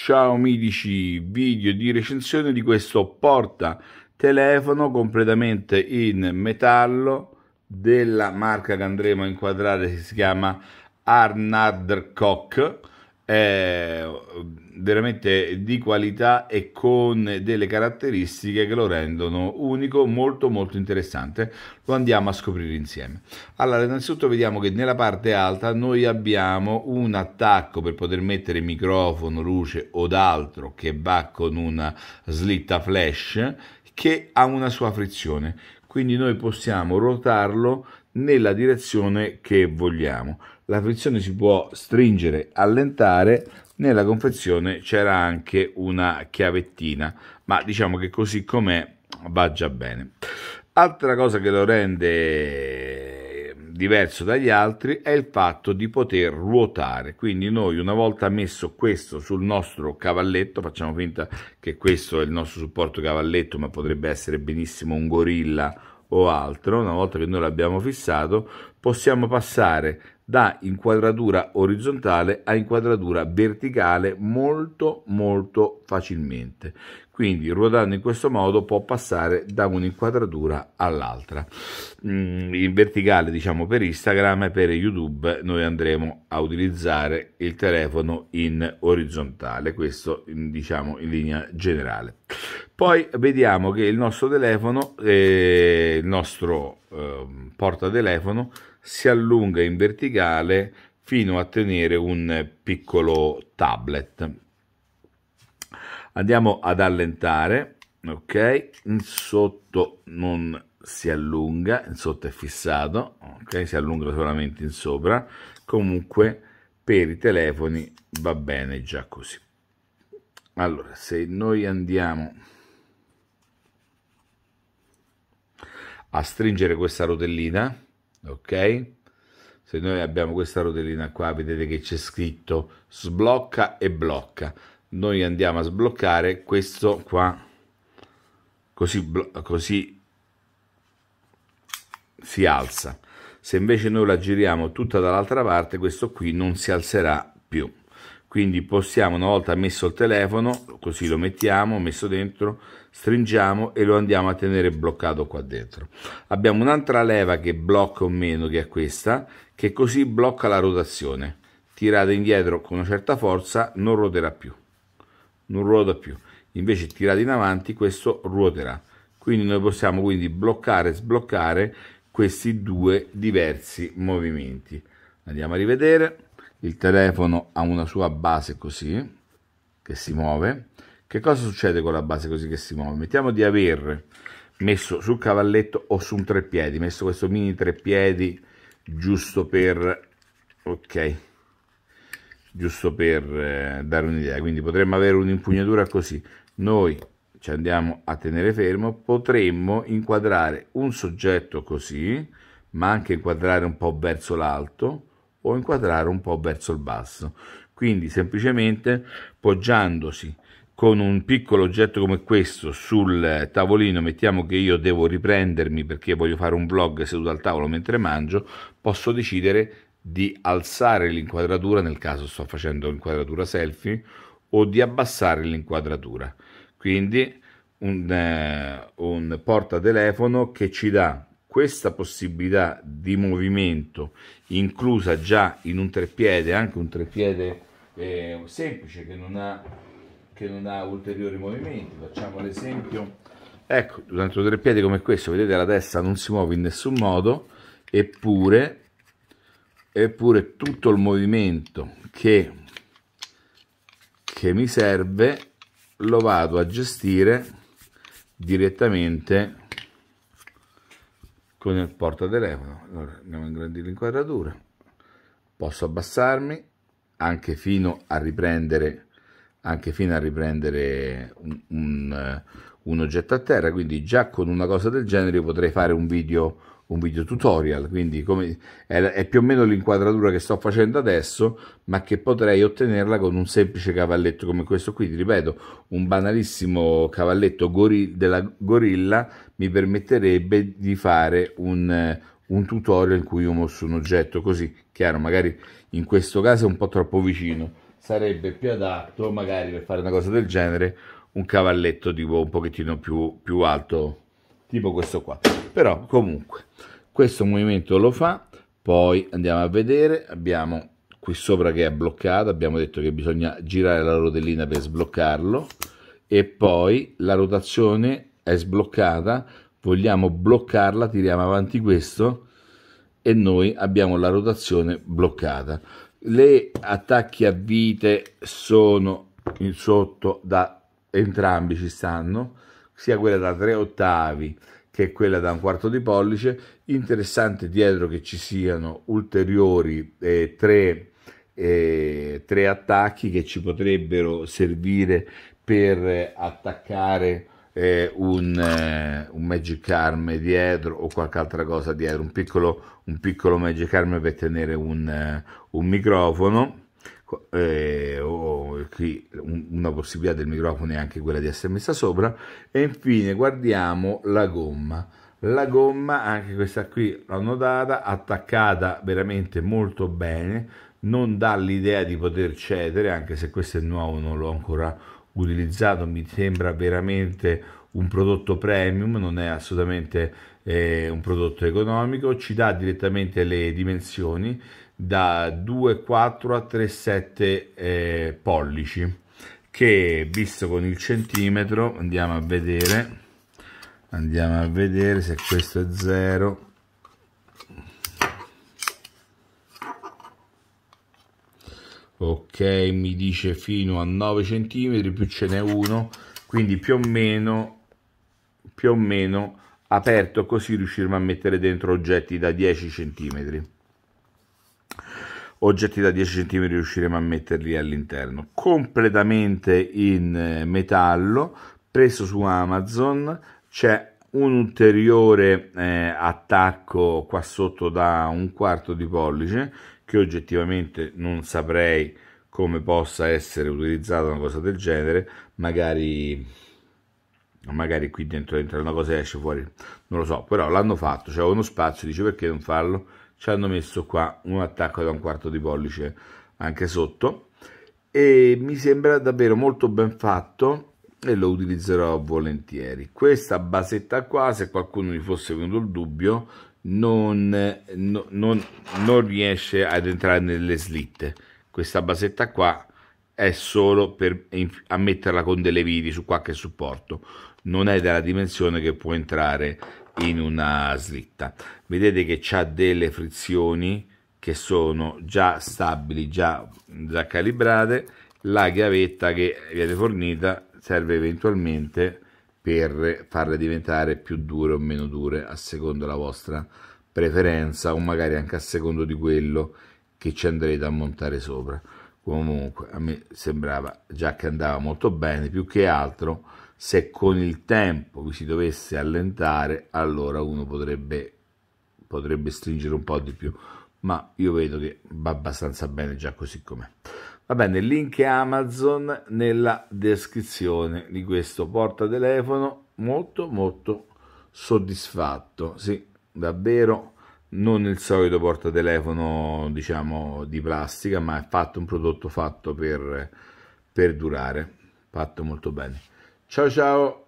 Ciao amici, video di recensione di questo porta telefono completamente in metallo della marca che andremo a inquadrare si chiama Arnard Koch eh, veramente di qualità e con delle caratteristiche che lo rendono unico, molto molto interessante. Lo andiamo a scoprire insieme. Allora, innanzitutto vediamo che nella parte alta noi abbiamo un attacco per poter mettere microfono, luce o d'altro che va con una slitta flash che ha una sua frizione. Quindi noi possiamo rotarlo nella direzione che vogliamo la frizione si può stringere, allentare, nella confezione c'era anche una chiavettina, ma diciamo che così com'è va già bene. Altra cosa che lo rende eh, diverso dagli altri è il fatto di poter ruotare, quindi noi una volta messo questo sul nostro cavalletto, facciamo finta che questo è il nostro supporto cavalletto, ma potrebbe essere benissimo un gorilla o altro, una volta che noi l'abbiamo fissato, possiamo passare da inquadratura orizzontale a inquadratura verticale molto molto facilmente. Quindi ruotando in questo modo può passare da un'inquadratura all'altra. Mm, in verticale diciamo per Instagram e per YouTube noi andremo a utilizzare il telefono in orizzontale, questo diciamo in linea generale. Poi vediamo che il nostro telefono, eh, il nostro eh, portatelefono si allunga in verticale fino a tenere un piccolo tablet. Andiamo ad allentare, ok? In sotto non si allunga, in sotto è fissato, ok? Si allunga solamente in sopra. Comunque per i telefoni va bene già così. Allora, se noi andiamo a stringere questa rotellina ok se noi abbiamo questa rotellina qua vedete che c'è scritto sblocca e blocca noi andiamo a sbloccare questo qua così, così si alza se invece noi la giriamo tutta dall'altra parte questo qui non si alzerà più quindi possiamo una volta messo il telefono così lo mettiamo messo dentro stringiamo e lo andiamo a tenere bloccato qua dentro abbiamo un'altra leva che blocca o meno che è questa che così blocca la rotazione tirata indietro con una certa forza non ruoterà più non ruota più invece tirata in avanti questo ruoterà quindi noi possiamo quindi bloccare e sbloccare questi due diversi movimenti andiamo a rivedere il telefono ha una sua base così, che si muove, che cosa succede con la base così che si muove? Mettiamo di aver messo sul cavalletto o su un tre piedi, messo questo mini tre piedi giusto per... ok giusto per eh, dare un'idea quindi potremmo avere un'impugnatura così noi ci andiamo a tenere fermo potremmo inquadrare un soggetto così ma anche inquadrare un po' verso l'alto o inquadrare un po' verso il basso. Quindi semplicemente poggiandosi con un piccolo oggetto come questo sul tavolino, mettiamo che io devo riprendermi perché voglio fare un vlog seduto al tavolo mentre mangio, posso decidere di alzare l'inquadratura nel caso sto facendo l'inquadratura selfie o di abbassare l'inquadratura. Quindi un, eh, un portatelefono che ci dà questa possibilità di movimento inclusa già in un treppiede, anche un treppiede eh, semplice che non, ha, che non ha ulteriori movimenti, facciamo l'esempio, ecco, durante un treppiede come questo, vedete la testa non si muove in nessun modo, eppure, eppure tutto il movimento che, che mi serve lo vado a gestire direttamente poi nel portatelefono allora, andiamo a ingrandire l'inquadratura posso abbassarmi anche fino a riprendere anche fino a riprendere un, un, eh, un oggetto a terra quindi già con una cosa del genere potrei fare un video un video tutorial, quindi come, è, è, più o meno l'inquadratura che sto facendo adesso, ma che potrei ottenerla con un semplice cavalletto come questo qui, ti ripeto, un banalissimo cavalletto gorilla, della gorilla mi permetterebbe di fare un, un tutorial in cui io mostro un oggetto così, chiaro, magari in questo caso è un po' troppo vicino, sarebbe più adatto magari per fare una cosa del genere un cavalletto tipo un pochettino più, più alto, tipo questo qua però comunque questo movimento lo fa poi andiamo a vedere abbiamo qui sopra che è bloccato abbiamo detto che bisogna girare la rotellina per sbloccarlo e poi la rotazione è sbloccata vogliamo bloccarla tiriamo avanti questo e noi abbiamo la rotazione bloccata le attacchi a vite sono in sotto da entrambi ci stanno sia quella da 3 ottavi che è quella da un quarto di pollice, interessante dietro che ci siano ulteriori eh, tre, eh, tre, attacchi che ci potrebbero servire per attaccare eh, un, eh, un, Magic Arm dietro o qualche altra cosa dietro, un piccolo, un piccolo Magic Arm per tenere un, eh, un microfono eh, o qui una possibilità del microfono è anche quella di essere messa sopra e infine guardiamo la gomma la gomma anche questa qui l'ho notata attaccata veramente molto bene non dà l'idea di poter cedere anche se questo è nuovo non l'ho ancora utilizzato mi sembra veramente un prodotto premium, non è assolutamente eh, un prodotto economico, ci dà direttamente le dimensioni da 2,4 a 3,7 eh, pollici che visto con il centimetro andiamo a vedere andiamo a vedere se questo è 0 ok mi dice fino a 9 centimetri più ce n'è uno quindi più o meno più o meno aperto così riusciremo a mettere dentro oggetti da 10 cm oggetti da 10 cm riusciremo a metterli all'interno completamente in eh, metallo preso su amazon c'è un ulteriore eh, attacco qua sotto da un quarto di pollice che oggettivamente non saprei come possa essere utilizzata una cosa del genere magari magari qui dentro entra una cosa e esce fuori, non lo so, però l'hanno fatto, c'è uno spazio, dice perché non farlo? Ci hanno messo qua un attacco da un quarto di pollice anche sotto e mi sembra davvero molto ben fatto e lo utilizzerò volentieri. Questa basetta qua, se qualcuno mi fosse venuto il dubbio, non, no, non, non riesce ad entrare nelle slitte. Questa basetta qua è solo per ammetterla con delle viti su qualche supporto, non è della dimensione che può entrare in una slitta. Vedete che c'ha delle frizioni che sono già stabili, già, già calibrate, la chiavetta che viene fornita serve eventualmente per farle diventare più dure o meno dure a secondo la vostra preferenza o magari anche a secondo di quello che ci andrete a montare sopra comunque a me sembrava già che andava molto bene, più che altro se con il tempo vi si dovesse allentare allora uno potrebbe, potrebbe stringere un po' di più, ma io vedo che va abbastanza bene già così com'è. Va bene, link Amazon nella descrizione di questo portatelefono, molto molto soddisfatto, sì, davvero non il solito portatelefono diciamo di plastica ma è fatto un prodotto fatto per, per durare fatto molto bene ciao ciao